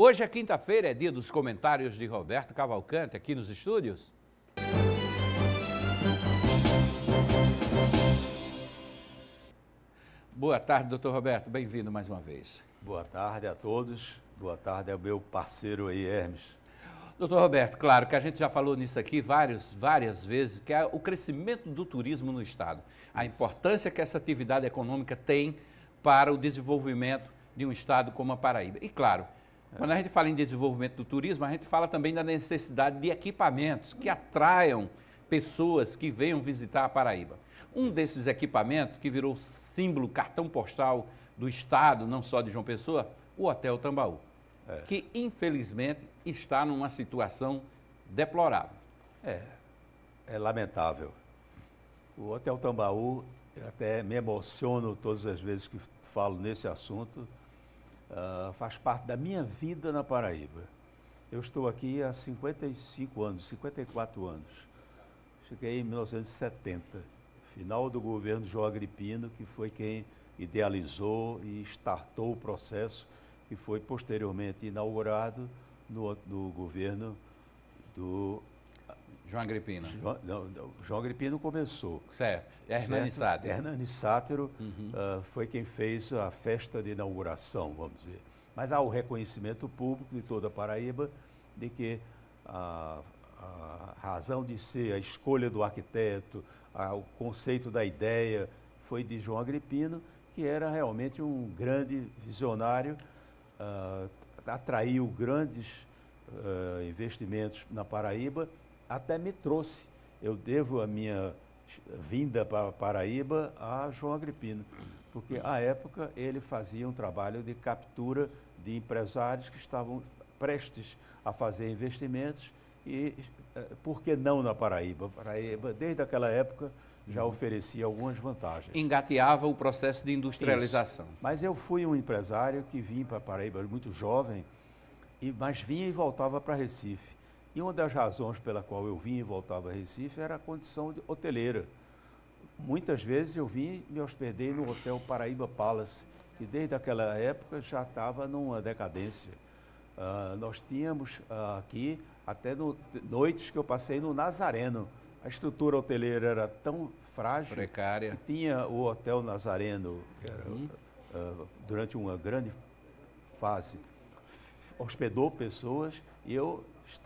Hoje é quinta-feira, é dia dos comentários de Roberto Cavalcante aqui nos estúdios. Boa tarde, doutor Roberto. Bem-vindo mais uma vez. Boa tarde a todos. Boa tarde ao meu parceiro aí, Hermes. Doutor Roberto, claro que a gente já falou nisso aqui várias, várias vezes, que é o crescimento do turismo no Estado. A importância que essa atividade econômica tem para o desenvolvimento de um Estado como a Paraíba. E claro, é. Quando a gente fala em desenvolvimento do turismo, a gente fala também da necessidade de equipamentos que atraiam pessoas que venham visitar a Paraíba. Um desses equipamentos que virou símbolo, cartão postal do Estado, não só de João Pessoa, o Hotel Tambaú, é. que infelizmente está numa situação deplorável. É, é lamentável. O Hotel Tambaú, eu até me emociono todas as vezes que falo nesse assunto, ah, faz parte da minha vida na Paraíba. Eu estou aqui há 55 anos, 54 anos. Cheguei em 1970, final do governo João Agripino, que foi quem idealizou e startou o processo que foi posteriormente inaugurado no, no governo do João Agripino. João, não, não, João Agripino começou. Certo. É Hernani Sátero. Hernani Sátero uhum. uh, foi quem fez a festa de inauguração, vamos dizer. Mas há o reconhecimento público de toda a Paraíba de que a, a razão de ser, a escolha do arquiteto, a, o conceito da ideia foi de João Agripino, que era realmente um grande visionário, uh, atraiu grandes uh, investimentos na Paraíba até me trouxe. Eu devo a minha vinda para Paraíba a João Agripino, porque à época ele fazia um trabalho de captura de empresários que estavam prestes a fazer investimentos e eh, por que não na Paraíba? Paraíba, desde aquela época, já uhum. oferecia algumas vantagens. Engateava o processo de industrialização. Isso. Mas eu fui um empresário que vim para Paraíba muito jovem, e, mas vinha e voltava para Recife. E uma das razões pela qual eu vim e voltava a Recife era a condição de hoteleira. Muitas vezes eu vim e me hospedei no Hotel Paraíba Palace, que desde aquela época já estava numa decadência. Uh, nós tínhamos uh, aqui até no, noites que eu passei no Nazareno. A estrutura hoteleira era tão frágil Precária. que tinha o Hotel Nazareno, que era, uh, durante uma grande fase, hospedou pessoas e eu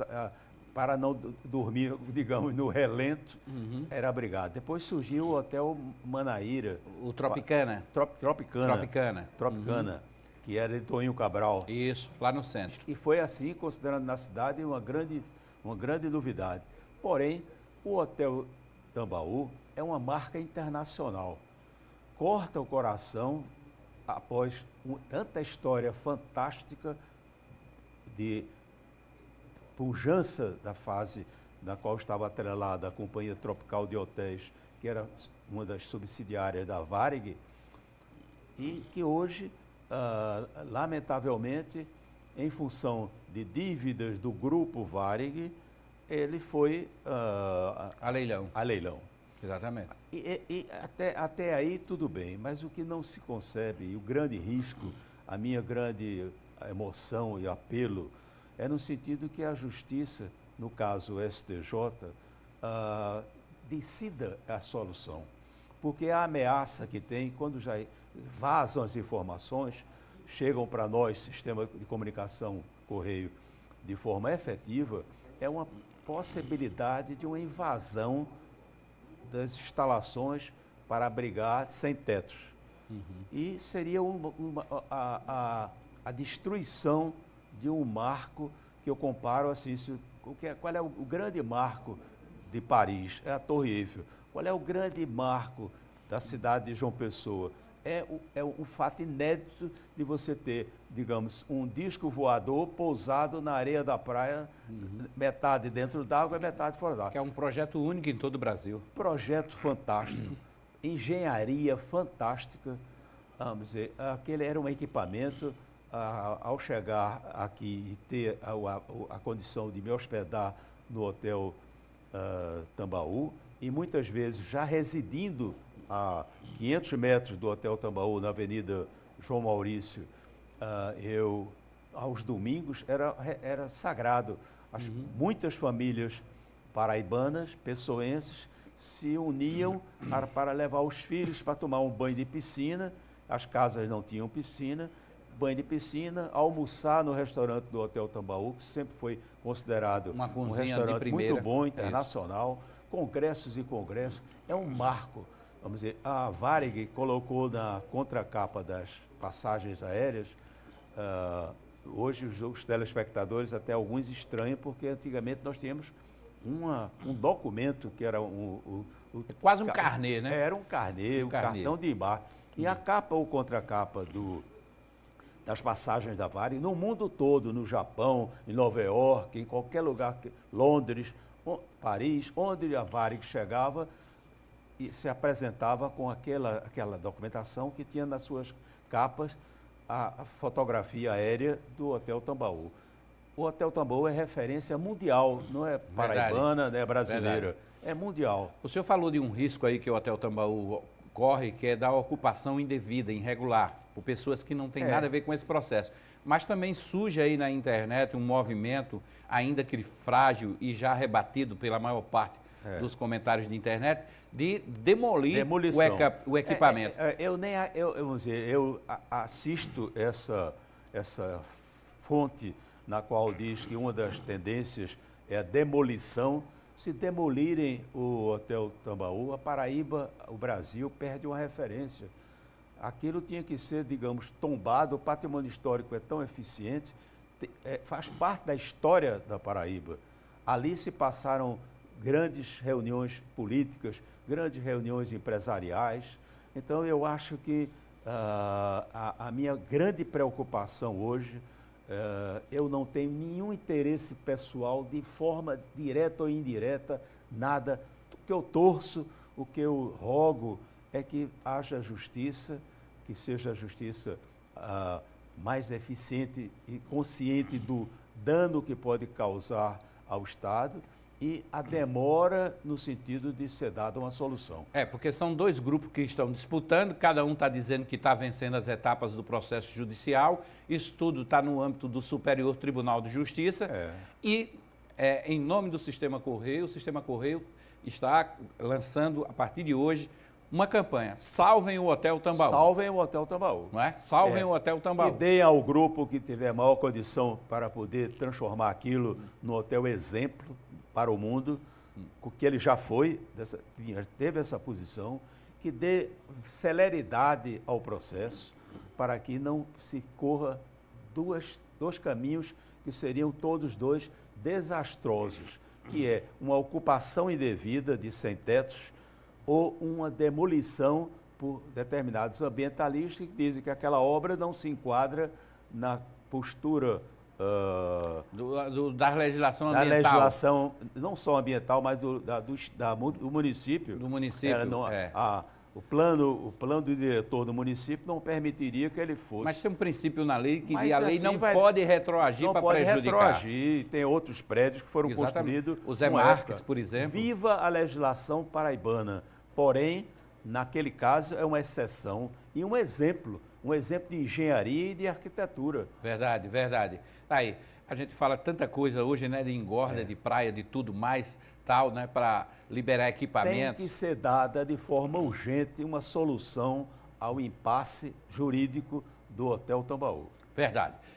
ah, para não dormir, digamos, no relento, uhum. era abrigado. Depois surgiu o Hotel Manaíra. O Tropicana. Trop, Tropicana. Tropicana. Tropicana, uhum. que era de Toinho Cabral. Isso, lá no centro. E foi assim, considerando na cidade, uma grande, uma grande novidade. Porém, o Hotel Tambaú é uma marca internacional. Corta o coração após um, tanta história fantástica de pujança da fase na qual estava atrelada a Companhia Tropical de Hotéis, que era uma das subsidiárias da Varig, e que hoje, ah, lamentavelmente, em função de dívidas do grupo Varig, ele foi ah, a leilão. A leilão. Exatamente. E, e, até, até aí tudo bem, mas o que não se concebe e o grande risco, a minha grande emoção e apelo é no sentido que a justiça, no caso STJ, ah, decida a solução. Porque a ameaça que tem, quando já vazam as informações, chegam para nós, sistema de comunicação, correio, de forma efetiva, é uma possibilidade de uma invasão das instalações para abrigar sem tetos. Uhum. E seria uma, uma, a, a, a destruição de um marco que eu comparo assim, se, é, qual é o grande marco de Paris? É a Torre Eiffel. Qual é o grande marco da cidade de João Pessoa? É, o, é um fato inédito de você ter, digamos, um disco voador pousado na areia da praia, uhum. metade dentro d'água e metade fora d'água. Que é um projeto único em todo o Brasil. Projeto fantástico, uhum. engenharia fantástica. Vamos dizer, aquele era um equipamento ao chegar aqui e ter a, a, a, condição de me hospedar no Hotel ah, Tambaú, e muitas vezes já residindo a 500 metros do Hotel Tambaú, na Avenida João Maurício, ah, eu, aos domingos, era, era sagrado. As, uhum. Muitas famílias paraibanas, pessoenses, se uniam uhum. para, para levar os filhos para tomar um banho de piscina. As casas não tinham piscina banho de piscina, almoçar no restaurante do Hotel Tambaú, que sempre foi considerado um restaurante muito bom, internacional, congressos e congressos, é um marco. Vamos dizer, a Varig colocou na contracapa das passagens aéreas, uh, hoje os, os telespectadores, até alguns estranham, porque antigamente nós tínhamos uma, um documento que era um, um, um é quase um carnê, né? Era um carnê, um, um carnê. cartão de embarque. E a capa ou contracapa do das passagens da Vale no mundo todo, no Japão, em Nova York, em qualquer lugar, Londres, Paris, onde a Varig chegava e se apresentava com aquela, aquela documentação que tinha nas suas capas a, fotografia aérea do Hotel Tambaú. O Hotel Tambaú é referência mundial, não é paraibana, Verdade. não é brasileira, Verdade. é mundial. O senhor falou de um risco aí que o Hotel Tambaú corre, que é da ocupação indevida, irregular, por pessoas que não têm é. nada a ver com esse processo. Mas também surge aí na internet um movimento, ainda que frágil e já rebatido pela maior parte é. dos comentários de internet, de demolir o, o é, é, equipamento. É, eu nem eu, eu, vamos dizer, eu assisto essa, essa fonte na qual diz que uma das tendências é a demolição se demolirem o Hotel Tambaú, a Paraíba, o Brasil, perde uma referência. Aquilo tinha que ser, digamos, tombado. O patrimônio histórico é tão eficiente, é, faz parte da história da Paraíba. Ali se passaram grandes reuniões políticas, grandes reuniões empresariais. Então, eu acho que uh, a, a minha grande preocupação hoje Uh, eu não tenho nenhum interesse pessoal, de forma direta ou indireta, nada. O que eu torço, o que eu rogo é que haja justiça, que seja a justiça uh, mais eficiente e consciente do dano que pode causar ao Estado e a demora no sentido de ser dada uma solução. É, porque são dois grupos que estão disputando, cada um está dizendo que está vencendo as etapas do processo judicial, isso tudo está no âmbito do Superior Tribunal de Justiça é. e, é, em nome do Sistema Correio, o Sistema Correio está lançando, a partir de hoje, uma campanha. Salvem o Hotel Tambaú. Salvem o Hotel Tambaú. Não é? Salvem é. o Hotel Tambaú. E deem ao grupo que tiver maior condição para poder transformar aquilo no hotel exemplo, para o mundo hum. o que ele já foi, dessa, teve essa posição, que dê celeridade ao processo para que não se corra duas, dois caminhos que seriam todos dois desastrosos, que é uma ocupação indevida de sem-tetos ou uma demolição por determinados ambientalistas que dizem que aquela obra não se enquadra na postura Uh, do, do, da legislação ambiental. Da legislação, não só ambiental, mas do, da, do, da, do município. Do município, Era, não, é. a, o plano, o plano do diretor do município não permitiria que ele fosse. Mas tem um princípio na lei que Mas, a lei assim, não vai, pode retroagir para prejudicar. não pode retroagir. Tem outros prédios que foram Exatamente. construídos. O Zé Marques, época. por exemplo. Viva a legislação paraibana. Porém, naquele caso, é uma exceção e um exemplo, um exemplo de engenharia e de arquitetura. Verdade, verdade. Aí, a gente fala tanta coisa hoje, né, de engorda, é. de praia, de tudo mais, tal, né, para liberar equipamentos. Tem que ser dada de forma urgente uma solução ao impasse jurídico do Hotel Tambaú. Verdade.